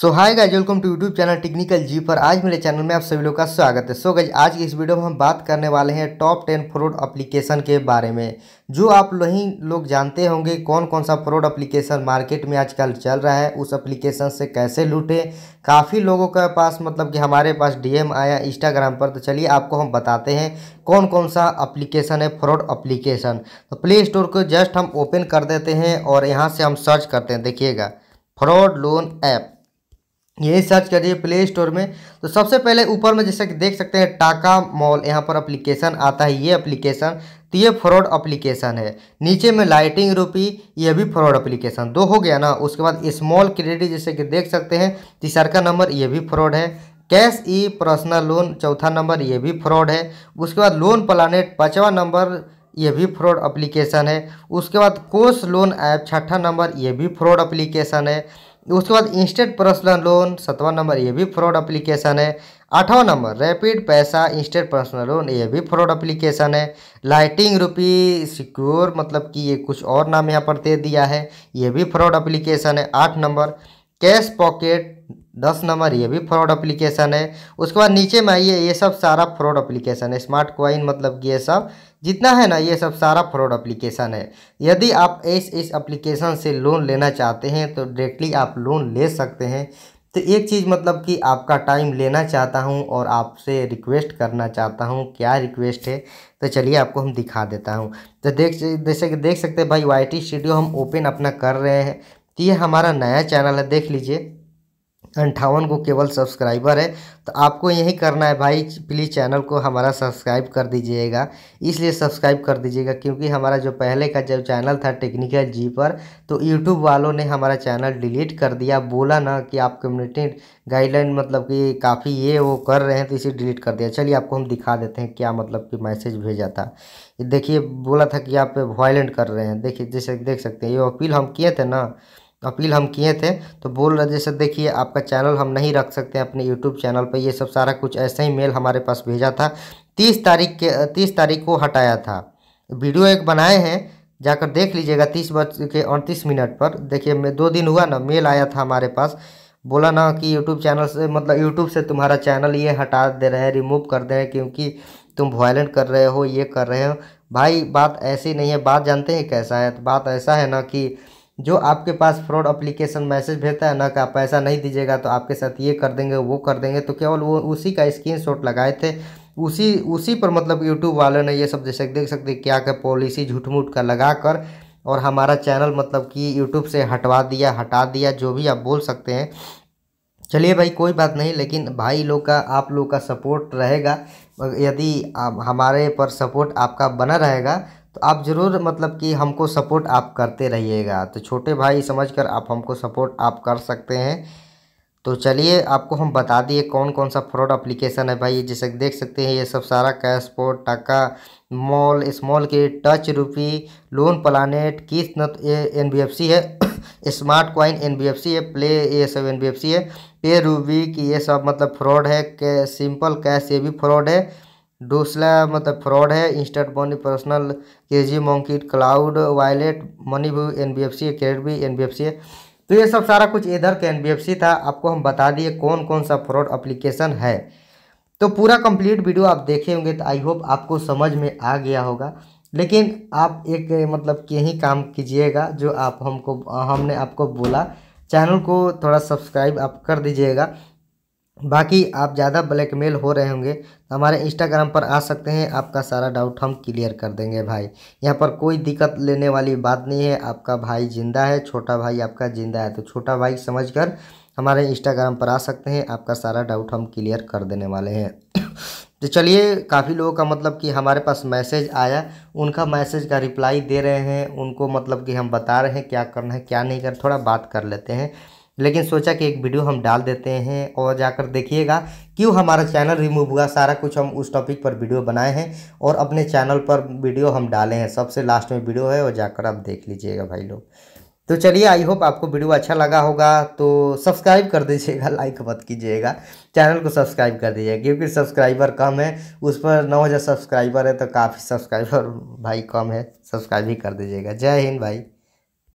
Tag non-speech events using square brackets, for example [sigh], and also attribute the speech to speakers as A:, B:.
A: so hi guys welcome to YouTube channel technical ji पर आज मेरे चैनल में आप सभी लोग का स्वागत है सो so गाइज आज की इस वीडियो में हम बात करने वाले हैं टॉप टेन फ्रॉड एप्लीकेशन के बारे में जो आप वहीं लोग जानते होंगे कौन कौन सा फ्रॉड एप्लीकेशन मार्केट में आजकल चल रहा है उस एप्लीकेशन से कैसे लूटे काफ़ी लोगों के पास मतलब कि हमारे पास डीएम आया इंस्टाग्राम पर तो चलिए आपको हम बताते हैं कौन कौन सा अप्लीकेशन है फ्रॉड अप्लीकेशन तो प्ले स्टोर को जस्ट हम ओपन कर देते हैं और यहाँ से हम सर्च करते हैं देखिएगा फ्रॉड लोन ऐप यही सर्च करिए प्ले स्टोर में तो सबसे पहले ऊपर में जैसा कि देख सकते हैं टाका मॉल यहाँ पर अप्लीकेशन आता है ये अप्लीकेशन तो ये फ्रॉड अप्लीकेशन है नीचे में लाइटिंग रूपी ये भी फ्रॉड अप्लीकेशन दो हो गया ना उसके बाद स्मॉल क्रेडिट जैसे कि देख सकते हैं तीसर का नंबर ये भी फ्रॉड है कैश ई पर्सनल लोन चौथा नंबर ये भी फ्रॉड है उसके बाद लोन प्लानेट पाँचवा नंबर ये भी फ्रॉड अप्लीकेशन है उसके बाद कोस लोन ऐप छठा नंबर ये भी फ्रॉड अप्लीकेशन है उसके बाद इंस्टेंट पर्सनल लोन सतवा नंबर ये भी फ्रॉड अप्लीकेशन है आठवां number rapid Paisa instant personal loan ये भी फ्रॉड अप्लीकेशन है लाइटिंग रुपी सिक्योर मतलब कि ये कुछ और नाम यहाँ पर दे दिया है ये भी फ्रॉड अप्लीकेशन है आठ नंबर कैश पॉकेट दस नंबर ये भी फ्रॉड अप्लीकेशन है उसके बाद नीचे में आइए ये सब सारा फ्रॉड अप्लीकेशन है स्मार्ट क्वाइन मतलब कि ये सब जितना है ना ये सब सारा फ्रॉड अप्लीकेशन है यदि आप इस इस अप्लीकेशन से लोन लेना चाहते हैं तो डायरेक्टली आप लोन ले सकते हैं तो एक चीज़ मतलब कि आपका टाइम लेना चाहता हूँ और आपसे रिक्वेस्ट करना चाहता हूँ क्या रिक्वेस्ट है तो चलिए आपको हम दिखा देता हूँ तो देख जैसे कि देख सकते हैं भाई वाई टी स्टूडियो हम ओपन अपना कर रहे हैं तो ये हमारा नया चैनल है देख लीजिए अंठावन को केवल सब्सक्राइबर है तो आपको यही करना है भाई प्लीज़ चैनल को हमारा सब्सक्राइब कर दीजिएगा इसलिए सब्सक्राइब कर दीजिएगा क्योंकि हमारा जो पहले का जब चैनल था टेक्निकल जी पर तो यूट्यूब वालों ने हमारा चैनल डिलीट कर दिया बोला ना कि आप कम्युनिटी गाइडलाइन मतलब कि काफ़ी ये वो कर रहे हैं तो इसे डिलीट कर दिया चलिए आपको हम दिखा देते हैं क्या मतलब कि मैसेज भेजा था देखिए बोला था कि आप वायलेंट कर रहे हैं देखिए जैसे देख सकते हैं ये अपील हम किए थे ना अपील हम किए थे तो बोल रहे जैसे देखिए आपका चैनल हम नहीं रख सकते अपने यूट्यूब चैनल पर ये सब सारा कुछ ऐसा ही मेल हमारे पास भेजा था तीस तारीख के तीस तारीख को हटाया था वीडियो एक बनाए हैं जाकर देख लीजिएगा तीस बज के अड़तीस मिनट पर देखिए मैं दो दिन हुआ ना मेल आया था हमारे पास बोला ना कि यूट्यूब चैनल से मतलब यूट्यूब से तुम्हारा चैनल ये हटा दे रहे हैं रिमूव कर दे रहे हैं क्योंकि तुम वायलेंट कर रहे हो ये कर रहे हो भाई बात ऐसी नहीं है बात जानते हैं कैसा है तो बात ऐसा है ना कि जो आपके पास फ्रॉड अप्लीकेशन मैसेज भेजता है ना का पैसा नहीं दीजिएगा तो आपके साथ ये कर देंगे वो कर देंगे तो केवल वो उसी का स्क्रीन लगाए थे उसी उसी पर मतलब यूट्यूब वाले ने ये सब जैसे देख सकते क्या क्या पॉलिसी झूठ मूठ का लगा कर और हमारा चैनल मतलब कि यूट्यूब से हटवा दिया हटा दिया जो भी आप बोल सकते हैं चलिए भाई कोई बात नहीं लेकिन भाई लोग का आप लोग का सपोर्ट रहेगा यदि हमारे पर सपोर्ट आपका बना रहेगा तो आप ज़रूर मतलब कि हमको सपोर्ट आप करते रहिएगा तो छोटे भाई समझकर आप हमको सपोर्ट आप कर सकते हैं तो चलिए आपको हम बता दिए कौन कौन सा फ्रॉड एप्लीकेशन है भाई जैसे देख सकते हैं ये सब सारा कैशपोर्ट टाका मॉल स्मॉल के टच रूपी लोन प्लानट किस एन बी एफ सी है smart coin N B F C है प्ले ये सब एन बी एफ सी है पे रूबी की ये सब मतलब फ्रॉड है सिंपल कैश ये भी फ्रॉड है दूसरा मतलब फ्रॉड है इंस्टेंट मनी पर्सनल के जी मॉन्किट क्लाउड वायलेट मनी भी एन बी एफ सी है क्रेडिट भी एन बी एफ सी है तो ये सब सारा कुछ इधर के एन बी एफ सी था आपको हम बता दिए कौन कौन सा फ्रॉड अप्लीकेशन है तो पूरा कंप्लीट वीडियो आप देखे होंगे तो आई होप आपको समझ में आ गया होगा लेकिन आप एक मतलब के ही काम कीजिएगा जो आप हमको हमने आपको बोला चैनल को थोड़ा सब्सक्राइब आप कर दीजिएगा बाकी आप ज़्यादा ब्लैकमेल हो रहे होंगे तो हमारे इंस्टाग्राम पर आ सकते हैं आपका सारा डाउट हम क्लियर कर देंगे भाई यहाँ पर कोई दिक्कत लेने वाली बात नहीं है आपका भाई जिंदा है छोटा भाई आपका जिंदा है तो छोटा भाई समझकर हमारे इंस्टाग्राम पर आ सकते हैं आपका सारा डाउट हम क्लियर कर देने वाले हैं [coughs] तो चलिए काफ़ी लोगों का मतलब कि हमारे पास मैसेज आया उनका मैसेज का रिप्लाई दे रहे हैं उनको मतलब कि हम बता रहे हैं क्या करना है क्या नहीं कर थोड़ा बात कर लेते हैं लेकिन सोचा कि एक वीडियो हम डाल देते हैं और जाकर देखिएगा क्यों हमारा चैनल रिमूव हुआ सारा कुछ हम उस टॉपिक पर वीडियो बनाए हैं और अपने चैनल पर वीडियो हम डाले हैं सबसे लास्ट में वीडियो है और जाकर आप देख लीजिएगा भाई लोग तो चलिए आई होप आपको वीडियो अच्छा लगा होगा तो सब्सक्राइब कर दीजिएगा लाइक [laughs] मत कीजिएगा चैनल को सब्सक्राइब कर दीजिएगा क्योंकि सब्सक्राइबर कम है उस पर नौ हज़ार सब्सक्राइबर है तो काफ़ी सब्सक्राइबर भाई कम है सब्सक्राइब ही कर दीजिएगा जय हिंद भाई